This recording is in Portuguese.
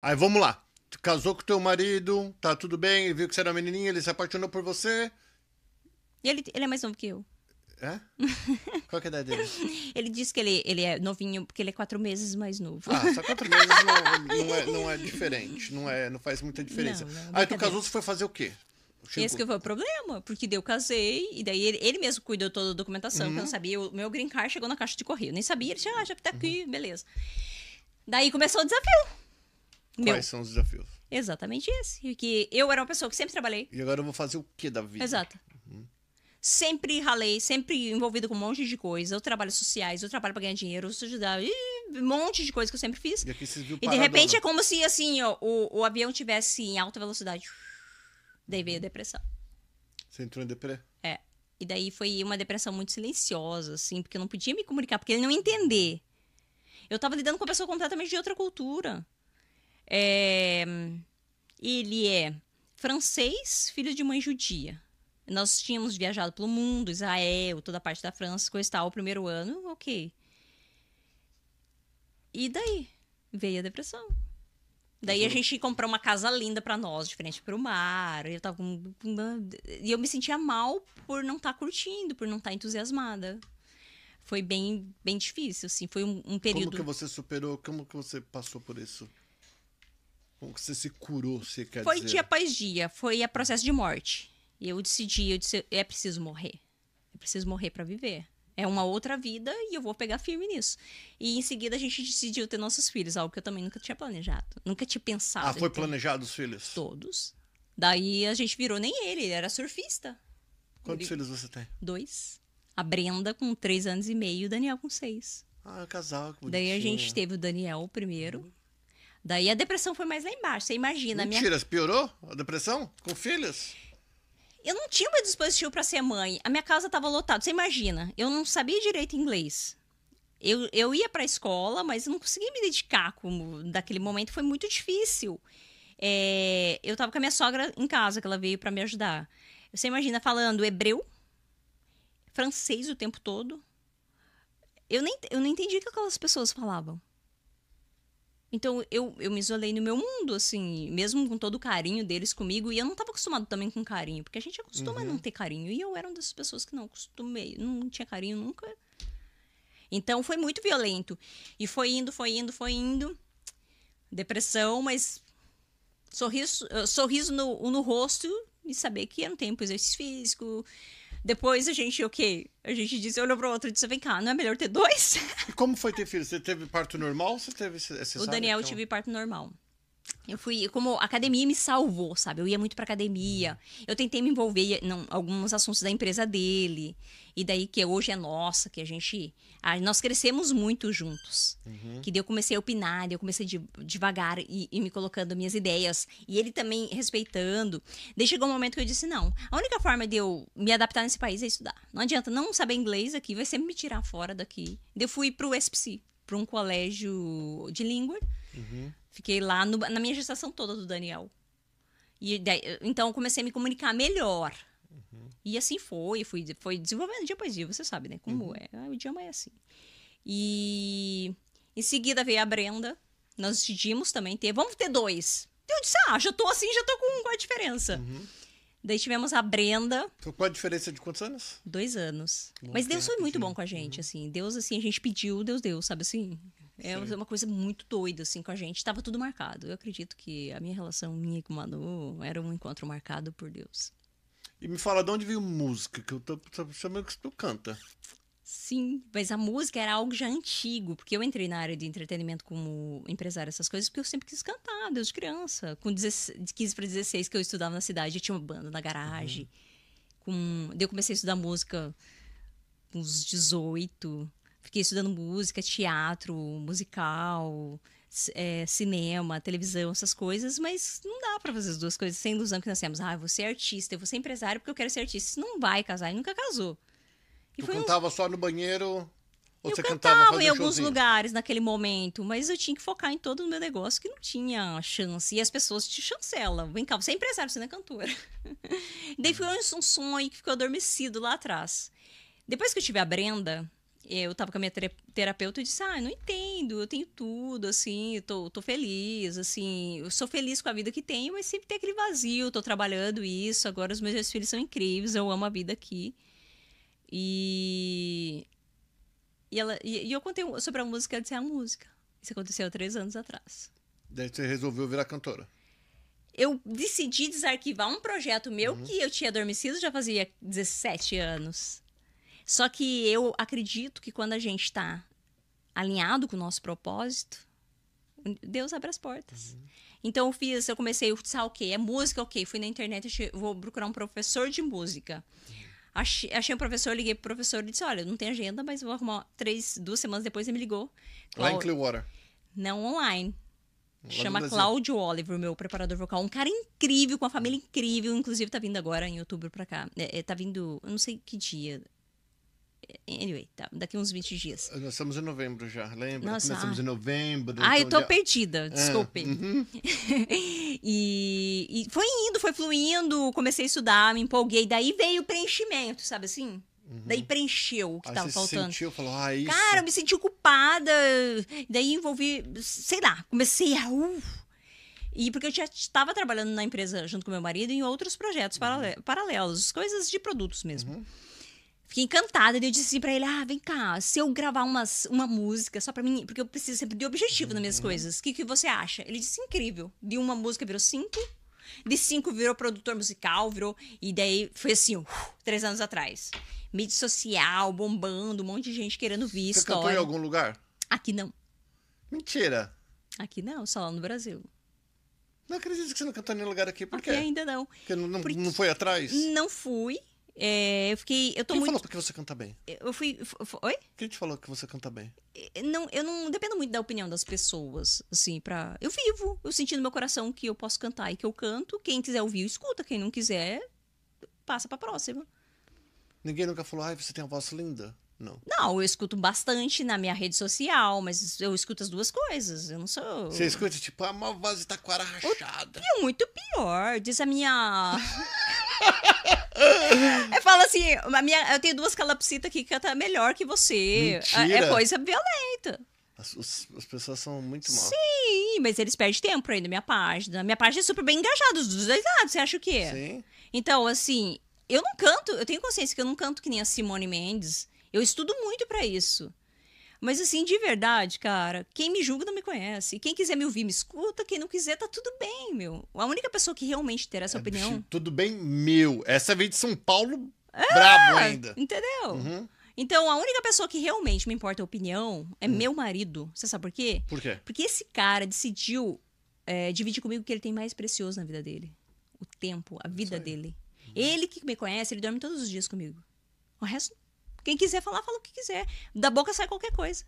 Aí vamos lá. Tu casou com teu marido, tá tudo bem, ele viu que você era uma menininha, ele se apaixonou por você. E ele, ele é mais novo que eu. É? Qual que é a idade dele? ele disse que ele, ele é novinho porque ele é quatro meses mais novo. Ah, só tá, quatro meses não, é, não, é, não é diferente. Não, é, não faz muita diferença. Não, não, é Aí ah, tu casou, você foi fazer o quê? Chegou. Esse que foi o problema, porque daí eu casei, e daí ele, ele mesmo cuidou toda a documentação, uhum. eu não uhum. sabia. O meu green card chegou na caixa de correio, eu nem sabia. Ele disse, ah, já tá aqui, uhum. beleza. Daí começou o desafio. Meu. Quais são os desafios? Exatamente esse. Que eu era uma pessoa que sempre trabalhei. E agora eu vou fazer o que da vida? Exato. Uhum. Sempre ralei, sempre envolvido com um monte de coisa. Eu trabalho sociais, eu trabalho pra ganhar dinheiro, eu ajudar, um monte de coisa que eu sempre fiz. E, aqui vocês viu e de repente né? é como se assim, o, o avião tivesse em alta velocidade. Daí veio a uhum. depressão. Você entrou em depressão? É. E daí foi uma depressão muito silenciosa, assim, porque eu não podia me comunicar, porque ele não ia entender. Eu tava lidando com uma pessoa completamente de outra cultura. É, ele é francês, filho de mãe judia. Nós tínhamos viajado pelo mundo, Israel, toda a parte da França, coisa tal, o primeiro ano, ok. E daí? Veio a depressão. Daí uhum. a gente comprou uma casa linda para nós, diferente para o mar. Eu tava com... Né, e eu me sentia mal por não estar tá curtindo, por não estar tá entusiasmada. Foi bem, bem difícil, assim. Foi um, um período... Como que você superou? Como que você passou por isso? Como que você se curou, você quer foi dizer? Foi dia após dia, foi a processo de morte. E eu decidi, eu disse, é preciso morrer. É preciso morrer para viver. É uma outra vida e eu vou pegar firme nisso. E em seguida a gente decidiu ter nossos filhos, algo que eu também nunca tinha planejado. Nunca tinha pensado. Ah, foi planejado os filhos? Todos. Daí a gente virou nem ele, ele era surfista. Quantos ele... filhos você tem? Dois. A Brenda com três anos e meio e o Daniel com seis. Ah, é um casal. Que Daí a gente teve o Daniel primeiro. Daí a depressão foi mais lá embaixo, você imagina. Mentira, minha... piorou a depressão com filhos? Eu não tinha uma dispositivo para ser mãe. A minha casa estava lotada, você imagina. Eu não sabia direito inglês. Eu, eu ia para a escola, mas não conseguia me dedicar como daquele momento foi muito difícil. É, eu estava com a minha sogra em casa que ela veio para me ajudar. Você imagina falando hebreu, francês o tempo todo. Eu nem eu não entendi o que aquelas pessoas falavam. Então eu, eu me isolei no meu mundo, assim, mesmo com todo o carinho deles comigo. E eu não estava acostumado também com carinho, porque a gente acostuma uhum. a não uhum. ter carinho. E eu era uma dessas pessoas que não acostumei, não tinha carinho nunca. Então foi muito violento. E foi indo, foi indo, foi indo. Depressão, mas sorriso, eh, sorriso no, no rosto e saber que era um tempo exercício físico. Depois a gente, o quê? A gente disse, olhou pro outro e disse, vem cá, não é melhor ter dois? E como foi ter filho? Você teve parto normal ou você teve... Você o Daniel, eu tive parto normal. Eu fui, como a academia me salvou, sabe? Eu ia muito pra academia. Eu tentei me envolver em alguns assuntos da empresa dele. E daí que hoje é nossa, que a gente. A, nós crescemos muito juntos. Uhum. Que daí eu comecei a opinar, eu comecei de, devagar e, e, me colocando minhas ideias. E ele também respeitando. Daí chegou um momento que eu disse: não, a única forma de eu me adaptar nesse país é estudar. Não adianta não saber inglês aqui, vai sempre me tirar fora daqui. Daí eu fui pro SPC, pra um colégio de língua Uhum. Fiquei lá no, na minha gestação toda do Daniel. E daí, então comecei a me comunicar melhor. Uhum. E assim foi, fui, foi desenvolvendo dia após dia, você sabe, né? Como uhum. é, ah, o idioma é assim. E em seguida veio a Brenda, nós decidimos também ter, vamos ter dois. Eu disse, ah, já tô assim, já tô com qual a diferença? Uhum. Daí tivemos a Brenda. Qual a diferença de quantos anos? Dois anos. Mas Deus foi muito bom com a gente, assim. Deus, assim, a gente pediu, Deus deu, sabe assim? É Sim. uma coisa muito doida, assim, com a gente. Tava tudo marcado. Eu acredito que a minha relação minha com o Manu era um encontro marcado por Deus. E me fala de onde veio música, que eu tô, pensando sabendo que tu canta. Sim, mas a música era algo já antigo, porque eu entrei na área de entretenimento como empresária, essas coisas, porque eu sempre quis cantar, desde criança. Com 16, 15 para 16 que eu estudava na cidade, eu tinha uma banda na garagem. Uhum. Com, eu comecei a estudar música uns 18. Fiquei estudando música, teatro, musical, é, cinema, televisão, essas coisas, mas não dá para fazer as duas coisas sem ilusão que nós temos. Ah, eu vou ser artista, eu vou ser empresário porque eu quero ser artista. Isso não vai casar, e nunca casou. E tu cantava um... só no banheiro? Ou eu você cantava, cantava em alguns lugares naquele momento, mas eu tinha que focar em todo o meu negócio que não tinha chance. E as pessoas te chancelam. Vem cá, você é empresário, você não é cantora. daí foi uhum. um sonho que ficou adormecido lá atrás. Depois que eu tive a Brenda, eu tava com a minha terapeuta e disse: Ah, eu não entendo, eu tenho tudo, assim, tô, tô feliz, assim, eu sou feliz com a vida que tenho, mas sempre tem aquele vazio, tô trabalhando isso, agora os meus dois filhos são incríveis, eu amo a vida aqui. E. E, ela, e, e eu contei sobre a música, ela disse: é A música. Isso aconteceu há três anos atrás. Daí você resolveu virar cantora eu decidi desarquivar um projeto meu uhum. que eu tinha adormecido já fazia 17 anos. Só que eu acredito que quando a gente está alinhado com o nosso propósito, Deus abre as portas. Uhum. Então eu fiz, eu comecei a futsal, ok, é música, ok. Fui na internet, achei, vou procurar um professor de música. Uhum. Achei, achei um professor, liguei pro professor e disse: Olha, não tem agenda, mas vou arrumar três, duas semanas depois ele me ligou. Lá em Clearwater. Não online. Lá Chama Cláudio Oliver, meu preparador vocal. Um cara incrível, com uma família incrível. Inclusive, tá vindo agora em outubro pra cá. É, é, tá vindo, eu não sei que dia. Anyway, tá, daqui uns 20 dias. Eh, nós estamos em novembro já, lembra? nós estamos ah, em novembro. Ah, então eu tô já... perdida, ah, desculpe. uhum. e, e, foi indo, foi fluindo, comecei a estudar, me empolguei. Daí veio o preenchimento, sabe assim? Uhum. Daí preencheu o que estava você faltando. Sentiu, falou, ah, isso. Cara, eu me senti culpada. Daí envolvi, sei lá, comecei a. Uh, e porque eu já estava trabalhando na empresa junto com meu marido em outros projetos uhum. paralelos, coisas de produtos mesmo. Uhum. Fiquei encantada. E eu disse pra ele: Ah, vem cá, se eu gravar umas, uma música só pra mim, porque eu preciso sempre de objetivo nas minhas uhum. coisas. O que, que você acha? Ele disse: Incrível. De uma música virou cinco, de cinco virou produtor musical, virou. E daí foi assim, uh, três anos atrás. Mídia social, bombando, um monte de gente querendo ver isso Você cantou em algum lugar? Aqui não. Mentira. Aqui não, só lá no Brasil. Não acredito que você não cantou em nenhum lugar aqui. Por aqui quê? ainda não. Porque não, não, Porque não foi atrás? Não fui. É, eu fiquei. Eu tô Quem muito... falou que você canta bem? Eu fui. Oi? Quem te falou que você canta bem? É, não, eu não dependo muito da opinião das pessoas, assim, para Eu vivo, eu senti no meu coração que eu posso cantar e que eu canto. Quem quiser ouvir, escuta. Quem não quiser, passa pra próxima. Ninguém nunca falou, ai, você tem uma voz linda. Não. Não, eu escuto bastante na minha rede social, mas eu escuto as duas coisas. Eu não sou. Você escuta, tipo, ah, a minha voz está taquara rachada. E é muito pior, diz a minha. Eu falo assim, a minha, eu tenho duas calapsitas que cantam tá melhor que você. É, é Mentira. É coisa violenta. As, os, as, pessoas são muito mal. Sim, mas eles perdem tempo aí na minha página. Minha página é super bem engajada, os dois lados, você acha o quê? Sim. Então, assim, eu não canto, eu tenho consciência que eu não canto que nem a Simone Mendes. Eu estudo muito para isso. Mas assim, de verdade, cara, quem me julga não me conhece. Quem quiser me ouvir, me escuta. Quem não quiser, tá tudo bem, meu. A única pessoa que realmente terá essa é, opinião. Tudo bem, meu. Essa veio de São Paulo é, brabo ainda. Entendeu? Uhum. Então, a única pessoa que realmente me importa a opinião é hum. meu marido. Você sabe por quê? Por quê? Porque esse cara decidiu é, dividir comigo o que ele tem mais precioso na vida dele. O tempo, a é vida dele. Uhum. Ele que me conhece, ele dorme todos os dias comigo. O resto quem quiser falar, fala o que quiser. Da boca sai qualquer coisa.